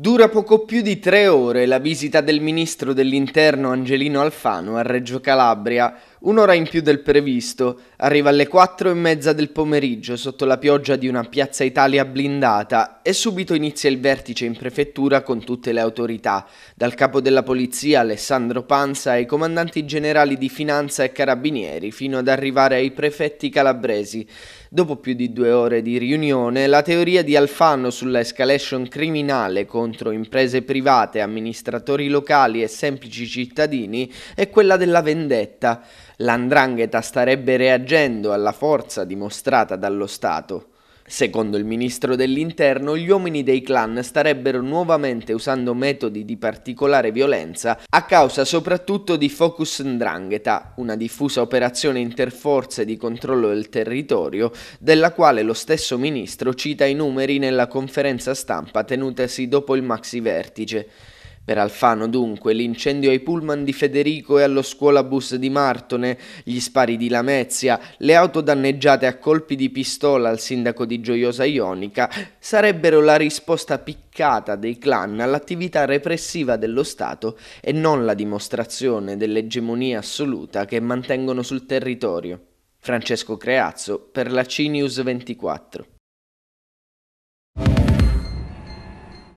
Dura poco più di tre ore la visita del ministro dell'interno Angelino Alfano a Reggio Calabria, un'ora in più del previsto, arriva alle 4 e mezza del pomeriggio sotto la pioggia di una piazza Italia blindata e subito inizia il vertice in prefettura con tutte le autorità, dal capo della polizia Alessandro Panza ai comandanti generali di finanza e carabinieri fino ad arrivare ai prefetti calabresi. Dopo più di due ore di riunione, la teoria di Alfano sulla escalation criminale contro imprese private, amministratori locali e semplici cittadini è quella della vendetta. L'andrangheta starebbe reagendo alla forza dimostrata dallo Stato. Secondo il ministro dell'Interno, gli uomini dei clan starebbero nuovamente usando metodi di particolare violenza a causa soprattutto di Focus Ndrangheta, una diffusa operazione interforze di controllo del territorio, della quale lo stesso ministro cita i numeri nella conferenza stampa tenutasi dopo il maxi vertice. Per Alfano dunque l'incendio ai pullman di Federico e allo scuolabus di Martone, gli spari di Lamezia, le auto danneggiate a colpi di pistola al sindaco di Gioiosa Ionica sarebbero la risposta piccata dei clan all'attività repressiva dello Stato e non la dimostrazione dell'egemonia assoluta che mantengono sul territorio. Francesco Creazzo per la CNews 24